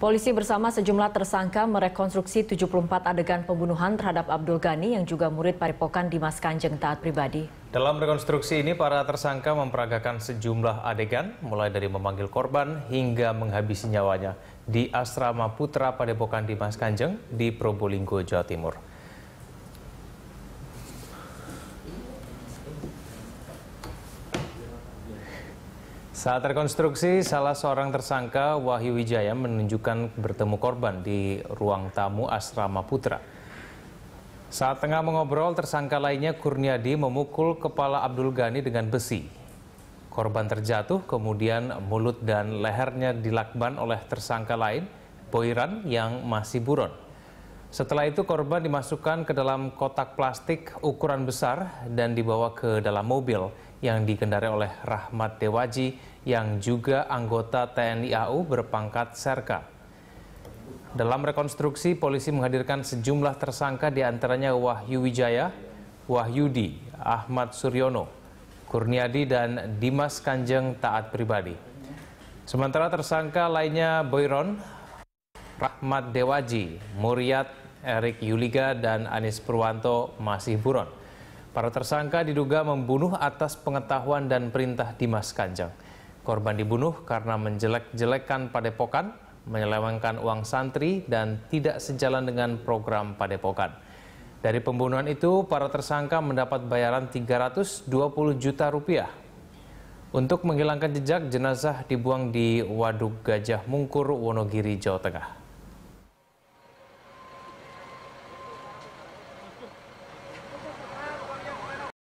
Polisi bersama sejumlah tersangka merekonstruksi 74 adegan pembunuhan terhadap Abdul Ghani yang juga murid Paripokan Dimas Kanjeng Taat Pribadi. Dalam rekonstruksi ini, para tersangka memperagakan sejumlah adegan, mulai dari memanggil korban hingga menghabisi nyawanya di Asrama Putra Padepokan Dimas Kanjeng di Probolinggo, Jawa Timur. Saat rekonstruksi, salah seorang tersangka Wahyu Wijaya menunjukkan bertemu korban di ruang tamu asrama Putra. Saat tengah mengobrol, tersangka lainnya Kurniadi memukul kepala Abdul Ghani dengan besi. Korban terjatuh, kemudian mulut dan lehernya dilakban oleh tersangka lain, Boiran, yang masih buron. Setelah itu korban dimasukkan ke dalam kotak plastik ukuran besar dan dibawa ke dalam mobil yang dikendari oleh Rahmat Dewaji yang juga anggota TNI AU berpangkat Serka. Dalam rekonstruksi, polisi menghadirkan sejumlah tersangka diantaranya Wahyu Wijaya, Wahyudi, Ahmad Suryono, Kurniadi, dan Dimas Kanjeng Taat Pribadi. Sementara tersangka lainnya Boyron, Rahmat Dewaji, Muriat, Erik Yuliga, dan Anis Purwanto masih buron. Para tersangka diduga membunuh atas pengetahuan dan perintah Dimas Kanjeng. Korban dibunuh karena menjelek-jelekan padepokan, menyelewengkan uang santri, dan tidak sejalan dengan program padepokan. Dari pembunuhan itu, para tersangka mendapat bayaran 320 juta rupiah. Untuk menghilangkan jejak, jenazah dibuang di Waduk Gajah Mungkur, Wonogiri, Jawa Tengah.